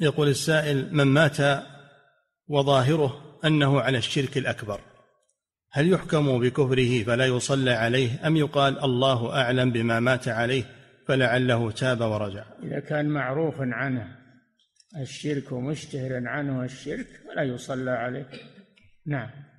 يقول السائل من مات وظاهره انه على الشرك الاكبر هل يحكم بكفره فلا يصلى عليه ام يقال الله اعلم بما مات عليه فلعله تاب ورجع اذا كان معروف عنه الشرك ومشتهر عنه الشرك فلا يصلى عليه نعم